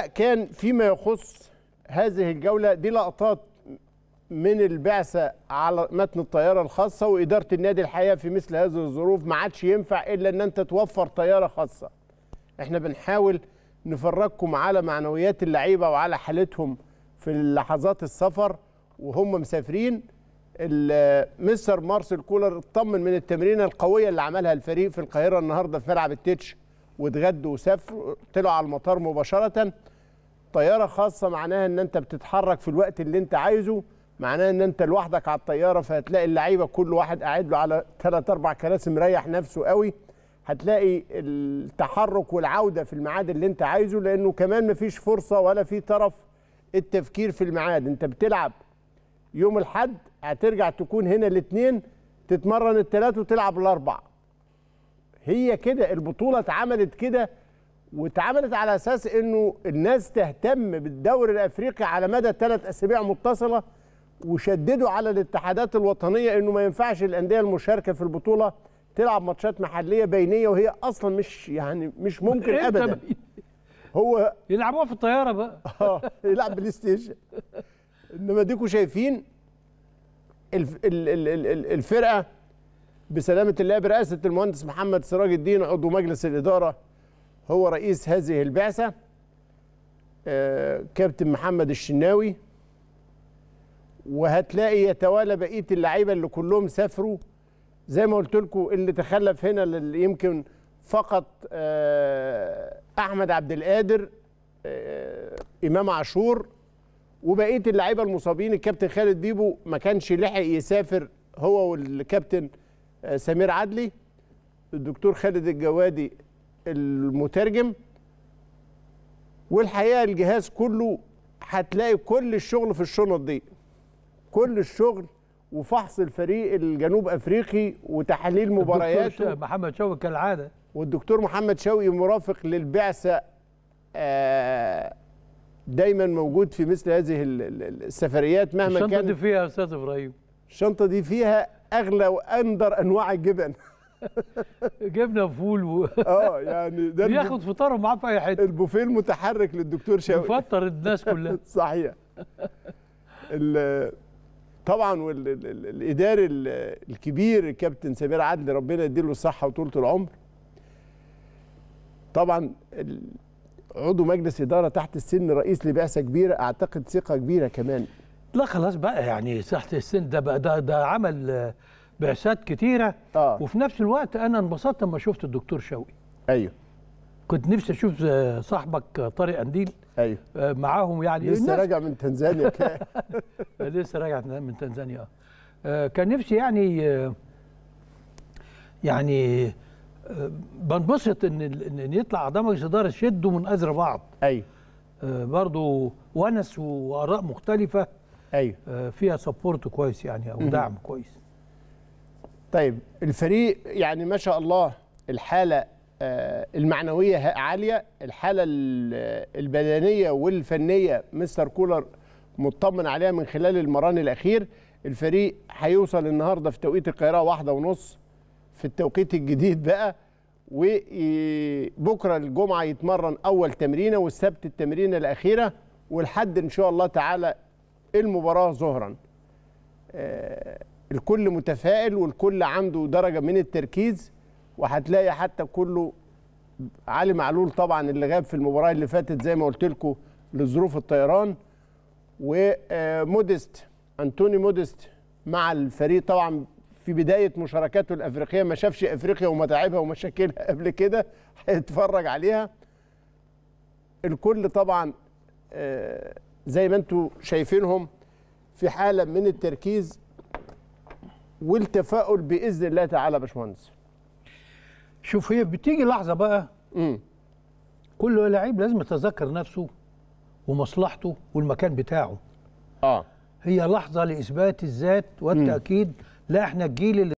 كان فيما يخص هذه الجولة دي لقطات من البعثة على متن الطيارة الخاصة وإدارة النادي الحقيقة في مثل هذه الظروف ما عادش ينفع إلا أن أنت توفر طيارة خاصة إحنا بنحاول نفرجكم على معنويات اللعيبة وعلى حالتهم في لحظات السفر وهم مسافرين مستر مارسيل كولر اطمن من التمرينه القويه اللي عملها الفريق في القاهره النهارده في ملعب التتش واتغدوا وسافروا طلعوا على المطار مباشره طياره خاصه معناها ان انت بتتحرك في الوقت اللي انت عايزه معناها ان انت لوحدك على الطياره فهتلاقي اللعيبه كل واحد قاعد له على ثلاث اربع كراسي مريح نفسه قوي هتلاقي التحرك والعوده في الميعاد اللي انت عايزه لانه كمان مفيش فرصه ولا في طرف التفكير في الميعاد انت بتلعب يوم الحد هترجع تكون هنا الاثنين تتمرن الثلاث وتلعب الاربع هي كده البطوله اتعملت كده واتعملت على اساس انه الناس تهتم بالدوري الافريقي على مدى ثلاث اسابيع متصله وشددوا على الاتحادات الوطنيه انه ما ينفعش الانديه المشاركه في البطوله تلعب ماتشات محليه بينيه وهي اصلا مش يعني مش ممكن ابدا هو يلعبوها في الطياره بقى اه يلعب بلاي ستيشن انما ديكوا شايفين الفرقه بسلامة الله برئاسة المهندس محمد سراج الدين عضو مجلس الإدارة هو رئيس هذه البعثة آه، كابتن محمد الشناوي وهتلاقي يتوالى بقية اللعيبة اللي كلهم سافروا زي ما قلت لكم اللي تخلف هنا اللي يمكن فقط آه، أحمد عبد القادر آه، إمام عاشور وبقية اللعيبة المصابين الكابتن خالد بيبو ما كانش لحق يسافر هو والكابتن آه، سمير عدلي الدكتور خالد الجوادي المترجم والحقيقه الجهاز كله هتلاقي كل الشغل في الشنط دي كل الشغل وفحص الفريق الجنوب افريقي وتحليل مبارياته الدكتور محمد شوقي كالعاده والدكتور محمد شوقي مرافق للبعثه آه، دايما موجود في مثل هذه السفريات مهما الشنطة كان الشنطه دي فيها يا استاذ ابراهيم الشنطه دي فيها اغلى واندر انواع الجبن جبنه فول و... اه يعني ده بياخد فطاره معاه في اي حته البوفيه المتحرك للدكتور شوقي بيفطر الناس كلها صحيح طبعا والاداري الكبير الكابتن سمير عدلي ربنا يديله الصحه وطولة العمر طبعا عضو مجلس اداره تحت السن رئيس لبعثه كبيره اعتقد ثقه كبيره كمان لا خلاص بقى يعني تحت السن ده بقى ده ده عمل آه، بعثات كتيره آه. وفي نفس الوقت انا انبسطت لما شفت الدكتور شوقي ايوه كنت نفسي اشوف آه، صاحبك طارق انديل ايوه آه، معاهم يعني لسه راجع من تنزانيا لسه راجع من تنزانيا اه كان نفسي يعني يعني بنبسط ان ان يطلع اعضاء مجلس اداره يشدوا من اذر بعض ايوه برضه ونس واراء مختلفه ايوه آه، فيها سبورت كويس يعني او دعم كويس طيب الفريق يعني ما شاء الله الحاله آه، المعنويه عاليه الحاله البدنيه والفنيه مستر كولر مطمن عليها من خلال المران الاخير الفريق هيوصل النهارده في توقيت القاهره واحدة ونص في التوقيت الجديد بقى وبكره الجمعه يتمرن اول تمرينه والسبت التمرينه الاخيره والحد ان شاء الله تعالى المباراه ظهرا آه، الكل متفائل والكل عنده درجه من التركيز وهتلاقي حتى كله علي معلول طبعا اللي غاب في المباراه اللي فاتت زي ما قلت لكم لظروف الطيران وموديست انتوني موديست مع الفريق طبعا في بدايه مشاركاته الافريقيه ما شافش افريقيا ومتاعبها ومشاكلها قبل كده هيتفرج عليها الكل طبعا آه، زي ما انتم شايفينهم في حاله من التركيز والتفاؤل باذن الله تعالى يا باشمهندس شوف هي بتيجي لحظه بقى امم كل لعيب لازم يتذكر نفسه ومصلحته والمكان بتاعه اه هي لحظه لاثبات الذات والتاكيد لا احنا الجيل اللي